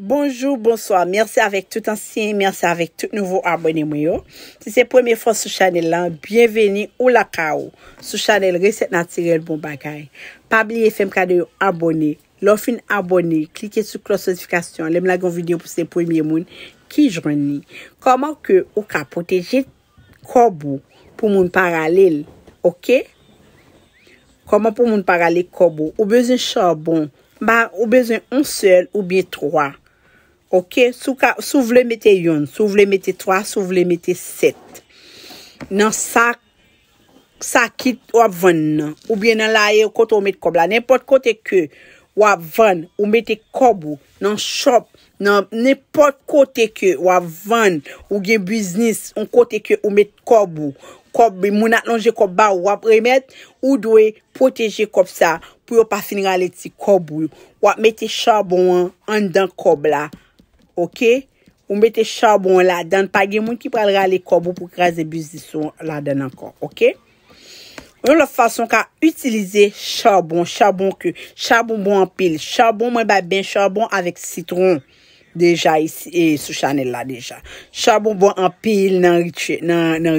Bonjou, bonsoir, mersè avèk tout ansyen, mersè avèk tout nouvou abonè mwen yo. Se se premiè fòs sou chanel lan, byenveni ou la ka ou. Sou chanel Reset Natirel Bon Bagay. Pabli FM kade yo abonè. Lofin abonè, klike sou klos sotifikasyon. Lem lagon videyo pou se premiè moun ki jreni. Koman ke ou ka potejit kobou pou moun paralèl? Ok? Koman pou moun paralèl kobou? Ou bezè chan bon? Ba, ou bezè un sèl ou biè trwa? Ok, sou vle mette yon, sou vle mette 3, sou vle mette 7. Nan sa kit wap ven nan, ou bien nan la ye wap koto wap mette kob la. Nenpot kote ke wap ven, wap mette kob ou nan shop. Nan nenpot kote ke wap ven, ou gen biznis, wap kote ke wap mette kob ou. Kob ou mounat lonje kob ba ou wap remet, ou dwe poteje kob sa pou yo pa fin nga leti kob ou. Wap mette shabon an dan kob la. Ok, ou mette chabon la dan. Page moun ki pral rale kobo pou kreze biziso la dan anko. Ok, ou la fason ka utilize chabon. Chabon ki chabon bon anpil. Chabon mwen ba ben chabon avek sitron deja e sou chanel la deja. Chabon bon anpil nan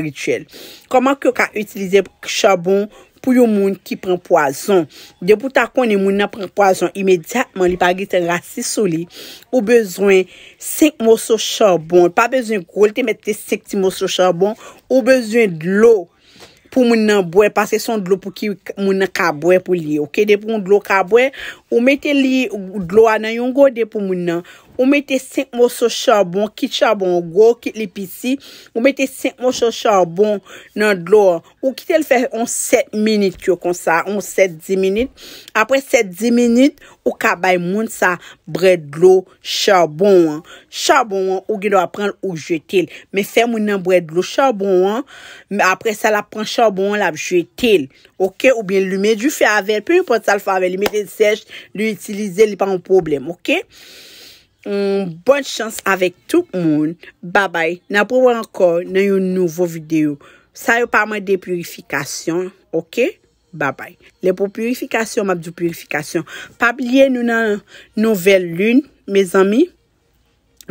rituel. Koman ki yo ka utilize chabon? pou yon moun ki pren poason. Depou takon yon moun nan pren poason imediatman, li pagi te rasi sou li, ou bezwen 5 mousso chabon, pa bezwen koul, te mette 7 mousso chabon, ou bezwen dlo pou moun nan bwe, paske son dlo pou ki moun nan ka bwe pou li, ok? Depou moun dlo ka bwe, ou mette li dlo anan yon gode pou moun nan, ou mette 5 mousso chabon, kit chabon go, kit lipisi, ou mette 5 mousso chabon nan dlo, ou kit el fè 17 minit ki yo konsa, 17-10 minit, apre 17-10 minit, ou kabay moun sa bret dlo chabon an, chabon an ou gen do apren ou jetil, men fè moun nan bret dlo chabon an, apre sa la apren chabon an la jetil, ouke ou ben lume di fè avè, pou yon pot sa l fè avè, lume de sej, lume itilize li pan ou problem, ouke, bon chans avek tout moun babay nan pou wanko nan yon nouvo videyo sa yo pa man depurifikasyon ok? babay le pou purifikasyon map di purifikasyon pap liye nou nan nouvel lun mes ami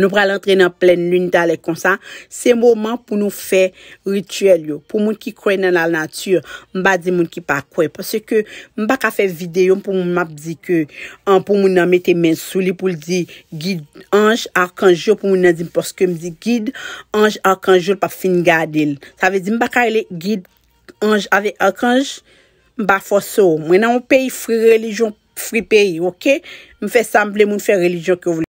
Nou pral entre nan plen lunita le konsan. Se mouman pou nou fe rituel yo. Pou moun ki kwen nan la natyur, mba di moun ki pa kwen. Pwese ke mba ka fe videyo mpou mwen ap di ke anpou moun nan mette men souli pou li di gid anj, arkanj yo pou moun nan di mpwoske mdi gid anj, arkanj yo pa fin gadil. Sa vezi mba ka ele gid anj ave arkanj mba foso. Mwen nan mwen pey fri religion, fri pey, ok? Mwen fe samble moun fe religion ke vle.